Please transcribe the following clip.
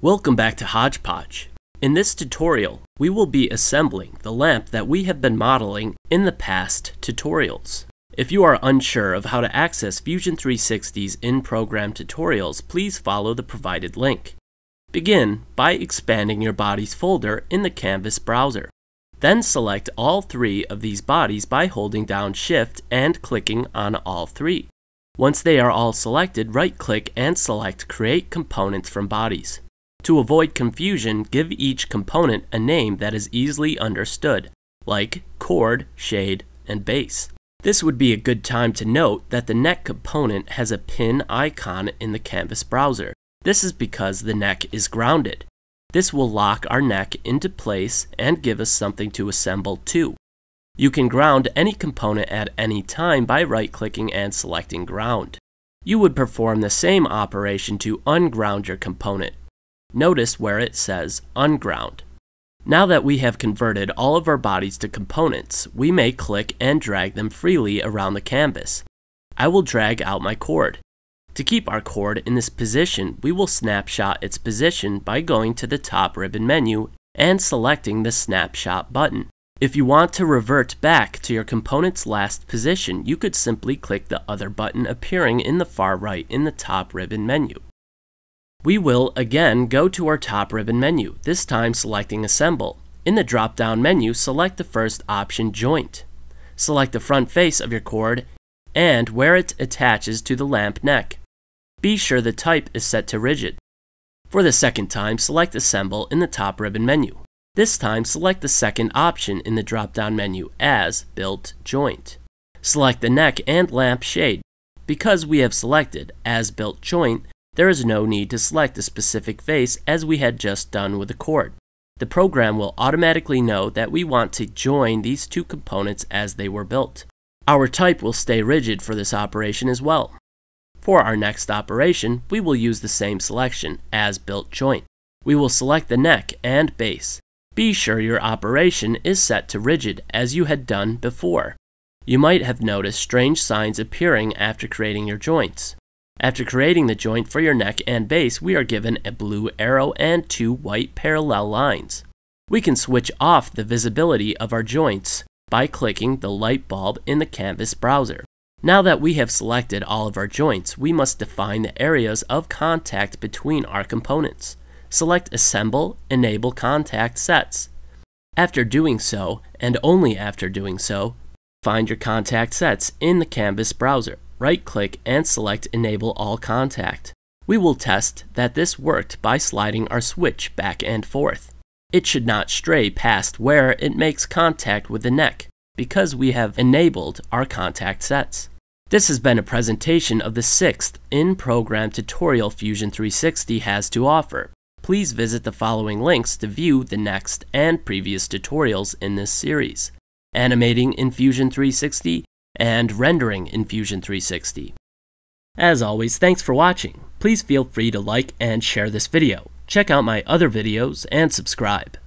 Welcome back to Hodgepodge. In this tutorial, we will be assembling the lamp that we have been modeling in the past tutorials. If you are unsure of how to access Fusion 360's in-program tutorials, please follow the provided link. Begin by expanding your bodies folder in the Canvas browser. Then select all three of these bodies by holding down Shift and clicking on all three. Once they are all selected, right-click and select Create Components from Bodies. To avoid confusion, give each component a name that is easily understood, like chord, shade, and bass. This would be a good time to note that the neck component has a pin icon in the Canvas browser. This is because the neck is grounded. This will lock our neck into place and give us something to assemble to. You can ground any component at any time by right-clicking and selecting Ground. You would perform the same operation to unground your component, Notice where it says unground. Now that we have converted all of our bodies to components, we may click and drag them freely around the canvas. I will drag out my cord. To keep our cord in this position, we will snapshot its position by going to the top ribbon menu and selecting the snapshot button. If you want to revert back to your component's last position, you could simply click the other button appearing in the far right in the top ribbon menu. We will again go to our top ribbon menu, this time selecting Assemble. In the drop down menu, select the first option Joint. Select the front face of your cord and where it attaches to the lamp neck. Be sure the type is set to rigid. For the second time, select Assemble in the top ribbon menu. This time, select the second option in the drop-down menu as Built Joint. Select the neck and lamp shade. Because we have selected as Built Joint, there is no need to select a specific face as we had just done with the chord. The program will automatically know that we want to join these two components as they were built. Our type will stay rigid for this operation as well. For our next operation, we will use the same selection, as built joint. We will select the neck and base. Be sure your operation is set to rigid as you had done before. You might have noticed strange signs appearing after creating your joints. After creating the joint for your neck and base, we are given a blue arrow and two white parallel lines. We can switch off the visibility of our joints by clicking the light bulb in the Canvas browser. Now that we have selected all of our joints, we must define the areas of contact between our components. Select Assemble, Enable Contact Sets. After doing so, and only after doing so, find your contact sets in the Canvas browser right click and select Enable All Contact. We will test that this worked by sliding our switch back and forth. It should not stray past where it makes contact with the neck because we have enabled our contact sets. This has been a presentation of the sixth in-program tutorial Fusion 360 has to offer. Please visit the following links to view the next and previous tutorials in this series. Animating in Fusion 360 and rendering in Fusion 360. As always, thanks for watching. Please feel free to like and share this video. Check out my other videos and subscribe.